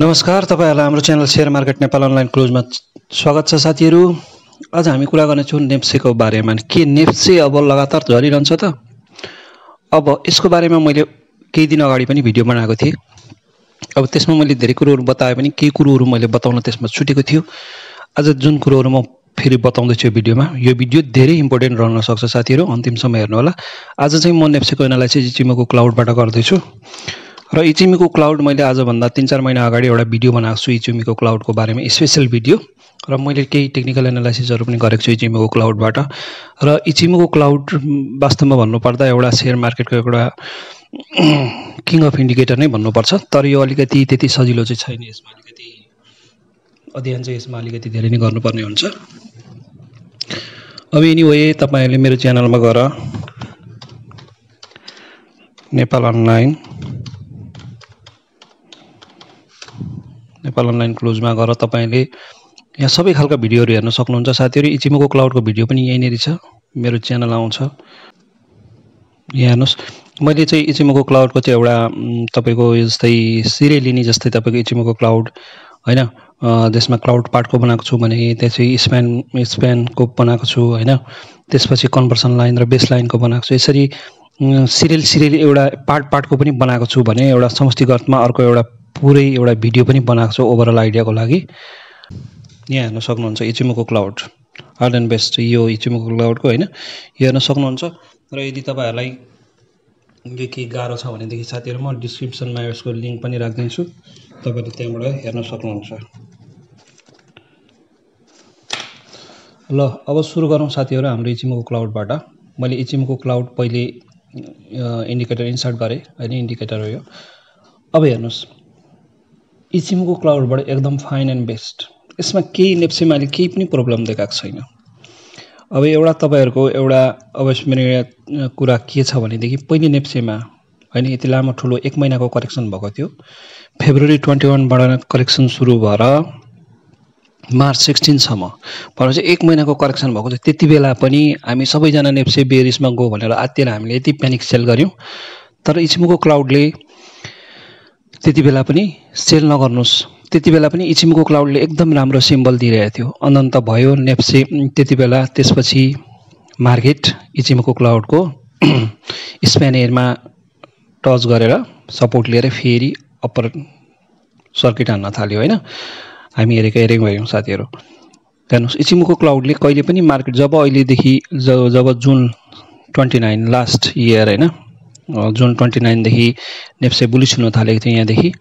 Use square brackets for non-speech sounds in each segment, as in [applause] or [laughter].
नमस्कार तपाईँहरूलाई हाम्रो channel share market Nepal online क्लोजमा स्वागत छ साथीहरू आज हामी कुरा गर्नेछौँ नेप्सेको बारेमा के नेप्से अब लगातार झरिरहन्छ त अब यसको बारेमा मैले केही दिन अगाडि पनि भिडियो बनाएको थिएँ अब त्यसमा मैले धेरै कुरोहरू बताएँ पनि केही कुरोहरू मैले बताउन त्यसमा छुटेको थियो आज जुन कुरोहरू म फेरि बताउँदैछु यो भिडियोमा यो भिडियो धेरै इम्पोर्टेन्ट रहन सक्छ साथीहरू अन्तिमसम्म हेर्नु होला आज चाहिँ म नेप्सेको एनालाइसिस चिमोको क्लाउडबाट गर्दैछु र इचिमीको क्लाउड मैले आजभन्दा तिन चार महिना अगाडि एउटा भिडियो बनाएको छु इचिमीको क्लाउडको बारेमा स्पेसल भिडियो र मैले केही टेक्निकल एनालाइसिसहरू पनि गरेको छु इचिमीको क्लाउडबाट र इचिमीको क्लाउड वास्तवमा भन्नुपर्दा एउटा सेयर मार्केटको एउटा [clears throat] किङ अफ इन्डिकेटर नै भन्नुपर्छ तर यो अलिकति त्यति सजिलो चाहिँ छैन यसमा अलिकति अध्ययन चाहिँ यसमा अलिकति धेरै नै गर्नुपर्ने हुन्छ अब एनिवे तपाईँहरूले मेरो च्यानलमा गएर नेपाल अनलाइन नेपाल अनलाइन क्लोजमा गएर तपाईँले यहाँ सबै खालका भिडियोहरू हेर्न सक्नुहुन्छ साथीहरू इचिमोको क्लाउडको भिडियो पनि यहीँनिर छ मेरो च्यानल आउँछ यहाँ हेर्नुहोस् मैले चाहिँ इचिमोको क्लाउडको चाहिँ एउटा तपाईँको जस्तै सिरे लिने जस्तै तपाईँको इचिमोको क्लाउड होइन त्यसमा क्लाउड पार्टको बनाएको छु भने चाहिँ स्प्यान स्प्यानको बनाएको छु होइन त्यसपछि कन्भर्सन लाइन र बेस लाइनको बनाएको छु यसरी सिरियल सिरियल एउटा पार्ट पार्टको पनि बनाएको छु भने एउटा समष्टिगतमा अर्को एउटा पुरै एउटा भिडियो पनि बनाएको छु ओभरअल आइडियाको लागि यहाँ हेर्न सक्नुहुन्छ Ichimoku cloud hard and best यो इचिमोको क्लाउडको होइन यो हेर्न सक्नुहुन्छ र यदि तपाईँहरूलाई यो केही गाह्रो छ भनेदेखि साथीहरू म डिस्क्रिप्सनमा यसको लिङ्क पनि राखिदिन्छु तपाईँले त्यहाँबाट हेर्न सक्नुहुन्छ ल अब सुरु गरौँ साथीहरू हाम्रो इचिमोको क्लाउडबाट मैले इचिमोको क्लाउड पहिले इन्डिकेटर इन्सर्ट गरेँ होइन इन्डिकेटर हो यो अब हेर्नुहोस् इचिमको क्लाउडबाट एकदम फाइन एन्ड बेस्ट यसमा केही नेप्सेमा अहिले केही पनि प्रब्लम देखाएको छैन अब एउटा तपाईँहरूको एउटा अविस्मरणीय कुरा के छ भनेदेखि पहिले नेप्सेमा होइन यति लामो ठुलो एक महिनाको करेक्सन भएको थियो फेब्रुअरी ट्वेन्टी वानबाट करेक्सन सुरु भएर मार्च सिक्सटिनसम्म भनेपछि एक महिनाको करेक्सन भएको थियो त्यति बेला पनि हामी सबैजना नेप्से बेरिसमा गयो भनेर आत्तिएर हामीले यति प्यानिक सेल गऱ्यौँ तर इस्मोको क्लाउडले त्यति बेला पनि सेल नगर्नुहोस् त्यति बेला पनि इचिमको क्लाउडले एकदम राम्रो सिम्बल दिइरहेको थियो अनन्त भयो नेप्से त्यति बेला त्यसपछि मार्केट इचिमको क्लाउडको [clears throat] स्पेन एयरमा टच गरेर सपोर्ट लिएर फेरि अप्पर सर्किट हान्न थाल्यो होइन हामी हेरेको हेरेको भयौँ साथीहरू हेर्नुहोस् इचिमको क्लाउडले कहिले पनि मार्केट जब अहिलेदेखि जब जुन ट्वेन्टी नाइन लास्ट इयर होइन जुन ट्वेन्टी नाइनदेखि नेप्से बुलिस हुन थालेको थियो यहाँदेखि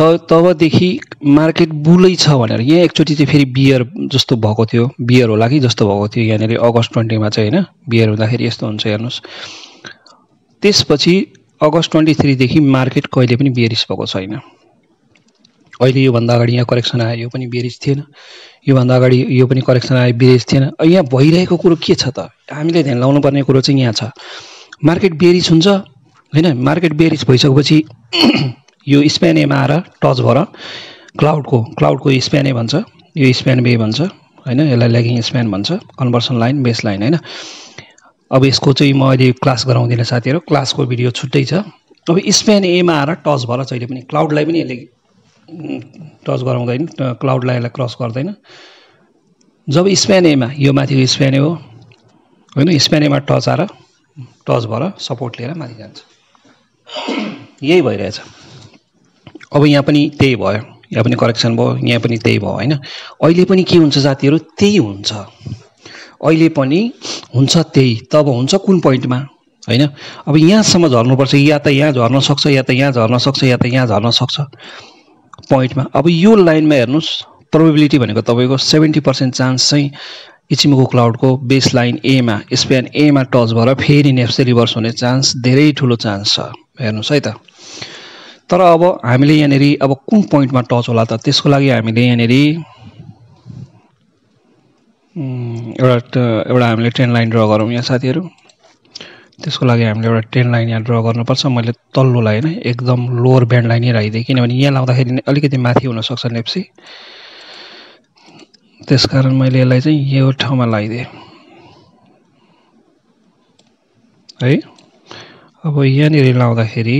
त तबदेखि मार्केट बुलै छ भनेर यहाँ एकचोटि चाहिँ फेरि बियर जस्तो भएको थियो बियर होला कि जस्तो भएको थियो यहाँनिर अगस्त ट्वेन्टीमा चाहिँ होइन बियर हुँदाखेरि यस्तो हुन्छ हेर्नुहोस् त्यसपछि अगस्त ट्वेन्टी थ्रीदेखि मार्केट कहिले पनि बियरिस भएको छैन अहिले योभन्दा अगाडि यहाँ करेक्सन आयो यो पनि बिरिज थिएन योभन्दा अगाडि यो पनि करेक्सन आयो बिरिज थिएन यहाँ भइरहेको कुरो के छ त हामीले ध्यान लाउनु पर्ने कुरो चाहिँ यहाँ छ मार्केट बेरिस हुन्छ होइन मार्केट बेरिस भइसकेपछि [clears throat] यो स्पेनेमा आएर टच भएर क्लाउडको क्लाउडको स्पेने भन्छ यो स्पेन बे भन्छ होइन यसलाई ल्यागिङ स्पेन भन्छ कन्भर्सन लाइन बेस लाइन होइन अब यसको चाहिँ म अहिले क्लास गराउँदिनँ साथीहरू क्लासको भिडियो छुट्टै छ अब स्पेन एमा आएर टच भएर जहिले पनि क्लाउडलाई पनि यसले टच गराउँदैन क्लाउडलाई यसलाई क्रस गर्दैन जब स्पेन एमा यो माथिको स्पेन हो होइन स्पेन एमा टच आएर टच भएर सपोर्ट लिएर माथि जान्छ यही भइरहेछ अब यहाँ पनि त्यही भयो यहाँ पनि करेक्सन भयो यहाँ पनि त्यही भयो होइन अहिले पनि के हुन्छ जातिहरू त्यही हुन्छ अहिले पनि हुन्छ त्यही तब हुन्छ कुन पोइन्टमा होइन अब यहाँसम्म झर्नुपर्छ या त यहाँ झर्न सक्छ या त यहाँ झर्न सक्छ या त यहाँ झर्न सक्छ पोइन्टमा अब यो लाइनमा हेर्नुहोस् प्रोबेबिलिटी भनेको तपाईँको सेभेन्टी पर्सेन्ट चान्स चाहिँ इचिमुको क्लाउडको बेस लाइन एमा स्प्यान एमा टच भएर फेरि नेप्से रिभर्स हुने चान्स धेरै ठुलो चान्स छ हेर्नुहोस् है त तर अब हामीले यहाँनिर अब कुन पोइन्टमा टच होला त त्यसको लागि हामीले यहाँनिर एउटा एउटा हामीले ट्रेन लाइन ड्र गरौँ यहाँ साथीहरू त्यसको लागि हामीले एउटा ट्रेन लाइन यहाँ ड्र गर्नुपर्छ मैले तल्लोलाई होइन एकदम लोवर ब्यान्ड लाइन नै राखिदिएँ किनभने यहाँ लाउँदाखेरि अलिकति माथि हुनसक्छ त्यस कारण मैले यसलाई चाहिँ यो ठाउँमा लगाइदिएँ है अब यहाँनिर लाउँदाखेरि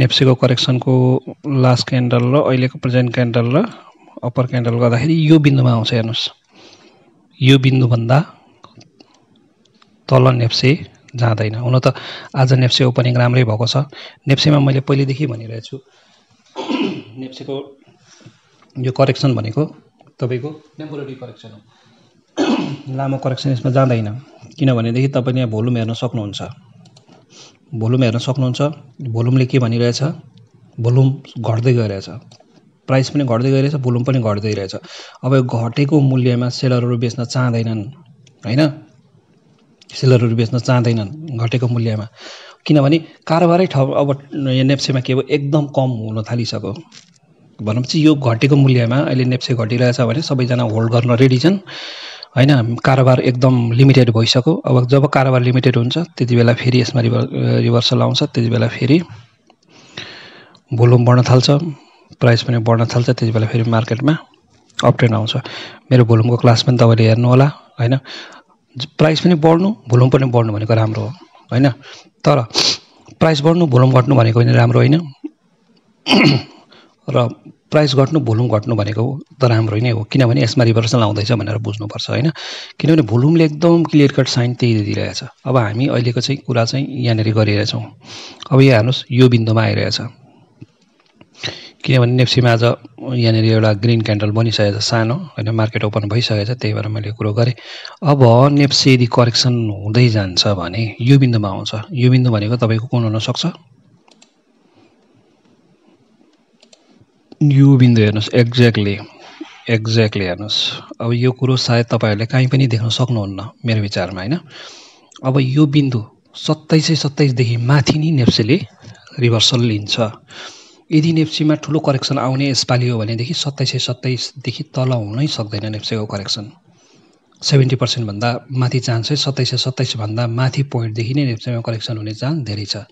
नेप्सेको करेक्सनको लास्ट क्यान्डल र अहिलेको प्रेजेन्ट क्यान्डल र अप्पर क्यान्डल गर्दाखेरि यो बिन्दुमा आउँछ हेर्नुहोस् यो बिन्दुभन्दा तल नेप्से जाँदैन हुन त आज नेप्से ओपनिङ राम्रै भएको छ नेप्सेमा मैले पहिलेदेखि भनिरहेको छु नेप्सेको यो करेक्सन भनेको तपाईँको टेम्पोरेरी करेक्सन हो [clears throat] लामो करेक्सन यसमा जाँदैन किनभनेदेखि तपाईँले यहाँ भोल्युम हेर्न सक्नुहुन्छ भोल्युम हेर्न सक्नुहुन्छ भोल्युमले के भनिरहेछ भोल्युम घट्दै गइरहेछ प्राइस पनि घट्दै गइरहेछ भोल्युम पनि घट्दै रहेछ अब यो घटेको मूल्यमा सेलरहरू बेच्न चाहँदैनन् होइन सेलरहरू बेच्न चाहँदैनन् घटेको मूल्यमा किनभने कारोबारै ठाउँ अब नेप्सेमा के भयो एकदम कम हुन थालिसक्यो भनेपछि यो घटेको मूल्यमा अहिले नेप्से घटिरहेछ भने सबैजना होल्ड गर्न रेडी छन् होइन कारोबार एकदम लिमिटेड भइसक्यो अब जब कारोबार लिमिटेड हुन्छ त्यति बेला फेरि यसमा रिभर रिभर्सल आउँछ त्यति बेला फेरि भोल्युम बढ्न थाल्छ प्राइस पनि बढ्न थाल्छ त्यति बेला फेरि मार्केटमा अपट्रेन्ड आउँछ मेरो भोल्युमको क्लास पनि तपाईँले होला होइन प्राइस पनि बढ्नु भोल्युम पनि बढ्नु भनेको राम्रो हो होइन तर प्राइस बढ्नु भोल्युम घट्नु भनेको पनि राम्रो होइन र प्राइस घट्नु भोलुम घट्नु भनेको त राम्रो नै हो किनभने यसमा रिभर्सल आउँदैछ भनेर बुझ्नुपर्छ होइन किनभने भोल्युमले एकदम क्लियर कट साइन त्यही दिइरहेछ अब हामी अहिलेको चाहिँ कुरा चाहिँ यहाँनिर गरिरहेछौँ अब यहाँ हेर्नुहोस् यो बिन्दुमा आइरहेछ किनभने नेप्सीमा आज यहाँनिर एउटा ग्रिन क्यान्डल बनिसकेको छ सानो होइन मार्केट ओपन भइसकेको छ त्यही भएर मैले कुरो गरेँ अब नेप्सी यदि करेक्सन हुँदै जान्छ भने यो बिन्दुमा आउँछ यो बिन्दु भनेको तपाईँको कुन हुनसक्छ यो बिन्दु हेर्नुहोस् एक्ज्याक्टली एक्ज्याक्टली हेर्नुहोस् अब यो कुरो सायद तपाईँहरूले काहीँ पनि देख्न सक्नुहुन्न मेरो विचारमा होइन अब यो बिन्दु सत्ताइस सय सत्ताइसदेखि माथि नै नेप्सेले रिभर्सल लिन्छ यदि नेप्सीमा ठुलो करेक्सन आउने यसपालि हो भनेदेखि सत्ताइस सय सत्ताइसदेखि तल हुनै सक्दैन नेप्सेको करेक्सन सेभेन्टी पर्सेन्टभन्दा माथि चान्स है सत्ताइस सय सत्ताइसभन्दा माथि पोइन्टदेखि नै नेप्सेमा करेक्सन हुने चान्स धेरै छ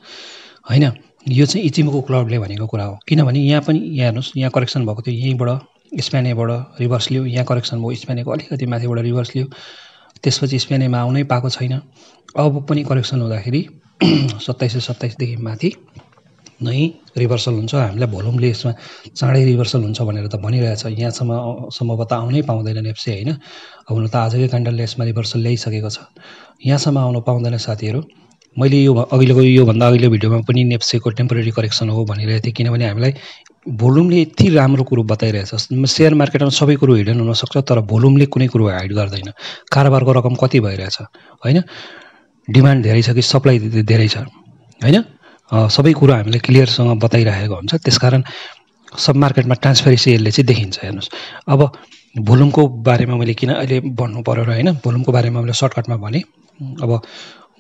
होइन यो चाहिँ इचिमको क्लबले भनेको कुरा हो किनभने यहाँ पनि यहाँ हेर्नुहोस् यहाँ करेक्सन भएको थियो यहीँबाट स्पेनेबाट रिभर्स लियो यहाँ करेक्सन भयो स्पेनेको अलिकति माथिबाट रिभर्स लियो त्यसपछि स्पेनेमा आउनै पाएको छैन अब पनि करेक्सन हुँदाखेरि [clears throat] सत्ताइस सय सत्ताइसदेखि माथि नै रिभर्सल हुन्छ हामीलाई भोलुमले यसमा चाँडै रिभर्सल हुन्छ भनेर त भनिरहेछ यहाँसम्म सम्भवतः आउनै पाउँदैन नेप्से होइन हुन त आजकै काण्डले यसमा रिभर्सल ल्याइसकेको छ यहाँसम्म आउनु पाउँदैन साथीहरू मैले यो अघिल्लो योभन्दा अघिल्लो भिडियोमा पनि नेप्सेको टेम्पोरेरी करेक्सन हो भनिरहेको थिएँ किनभने हामीलाई भोल्युमले यति राम्रो कुरो बताइरहेछ सेयर मार्केटमा सबै कुरो हिडन हुनसक्छ तर भोल्युमले कुनै कुरो हाइड गर्दैन कारोबारको रकम कति भइरहेछ होइन डिमान्ड धेरै छ कि सप्लाई धेरै छ होइन सबै कुरो हामीलाई क्लियरसँग बताइरहेको हुन्छ त्यसकारण सब मार्केटमा ट्रान्सपेरेन्सी यसले चाहिँ देखिन्छ हेर्नुहोस् अब भोल्युमको बारेमा मैले किन अहिले भन्नु पऱ्यो र होइन भोल्युमको बारेमा मैले सर्टकटमा भने अब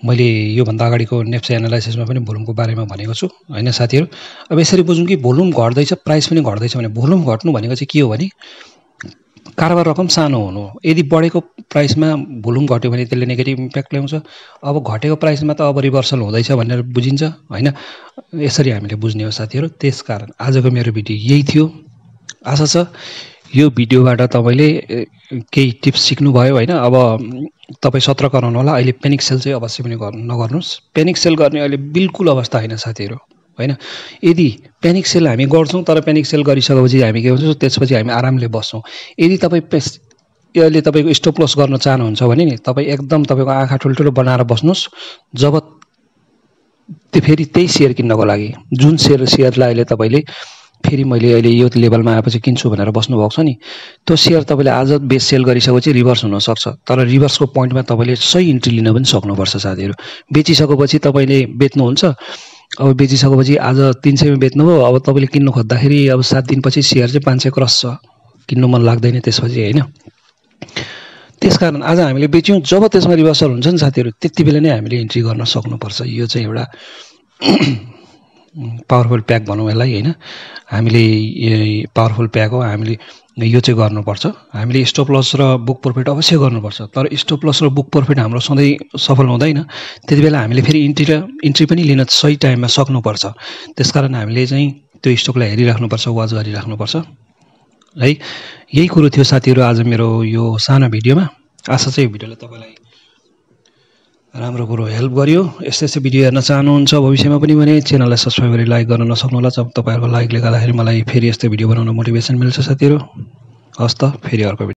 मैले योभन्दा अगाडिको नेप्स एनालाइसिसमा पनि भोल्युमको बारेमा भनेको छु होइन साथीहरू अब यसरी बुझौँ कि भोल्युम घट्दैछ प्राइस पनि घट्दैछ भने भोल्युम घट्नु भनेको चाहिँ के हो भने कारोबार रकम सानो हुनु यदि बढेको प्राइसमा भोल्युम घट्यो भने त्यसले नेगेटिभ इम्प्याक्ट ल्याउँछ अब घटेको प्राइसमा त अब रिभर्सल हुँदैछ भनेर बुझिन्छ होइन यसरी हामीले बुझ्ने हो साथीहरू त्यस कारण आजको मेरो भिडियो यही थियो आशा छ यो भिडियोबाट तपाईँले केही टिप्स सिक्नुभयो होइन अब तपाईँ सतर्क रहनु होला अहिले पेनिक सेल चाहिँ अवश्य पनि गर्नु नगर्नुहोस् पेनिक सेल गर्ने अहिले बिल्कुल अवस्था होइन साथीहरू होइन यदि पेनिक सेल हामी गर्छौँ तर पेनिक सेल गरिसकेपछि हामी के गर्छौँ त्यसपछि हामी आरामले बस्छौँ यदि तपाईँ पेस यसले तपाईँको स्टोप लस गर्न चाहनुहुन्छ भने नि तपाईँ एकदम तपाईँको आँखा ठुल्ठुलो बनाएर बस्नुहोस् जब त्यो फेरि त्यही सेयर किन्नको लागि जुन सेयर सेयरलाई अहिले तपाईँले फेरि मैले अहिले यो लेभलमा आएपछि किन्छु भनेर बस्नुभएको छ नि त्यो सेयर तपाईँले आज बेस सेल गरिसकेपछि रिभर्स हुनसक्छ तर रिभर्सको पोइन्टमा तपाईँले सही इन्ट्री लिन पनि सक्नुपर्छ साथीहरू बेचिसकेपछि तपाईँले बेच्नुहुन्छ अब बेचिसकेपछि आज तिन सयमा बेच्नुभयो अब तपाईँले किन्नु खोज्दाखेरि अब सात दिनपछि सेयर चाहिँ पाँच सय क्रस छ किन्नु मन लाग्दैन त्यसपछि होइन त्यस कारण आज हामीले बेच्यौँ जब त्यसमा रिभर्सल हुन्छ नि साथीहरू त्यति बेला नै हामीले इन्ट्री गर्न सक्नुपर्छ यो चाहिँ एउटा पावरफुल प्याक भनौँ यसलाई होइन हामीले पावरफुल प्याक हो हामीले यो चाहिँ गर्नुपर्छ हामीले स्टोप लस र बुक प्रफिट अवश्य गर्नुपर्छ तर स्टोप लस र बुक प्रफिट हाम्रो सधैँ सफल हुँदैन त्यति बेला हामीले फेरि इन्ट्री र इन्ट्री पनि लिन सही टाइममा सक्नुपर्छ त्यसकारण हामीले चाहिँ त्यो स्टोकलाई हेरिराख्नुपर्छ वाच गरिराख्नुपर्छ है यही कुरो थियो साथीहरू आज मेरो यो सानो भिडियोमा आशा चाहिँ भिडियोलाई तपाईँलाई राम्रो कुरो हेल्प गर्यो यस्तै यस्तै भिडियो हेर्न चाहनुहुन्छ भविष्यमा पनि भने च्यानललाई सब्सक्राइब गरेर लाइक गर्न नसक्नु होला तपाईँहरूको लाइकले गर्दाखेरि मलाई फेरि यस्तो भिडियो बनाउन मोटिभेसन मिल्छ साथीहरू हस् त फेरि अर्को